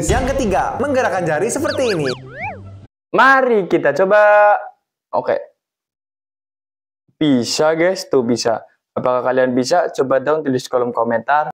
guys. Yang ketiga, menggerakkan jari seperti ini. Mari kita coba. Oke. Bisa guys, tuh bisa. Apakah kalian bisa? Coba dong tulis kolom komentar.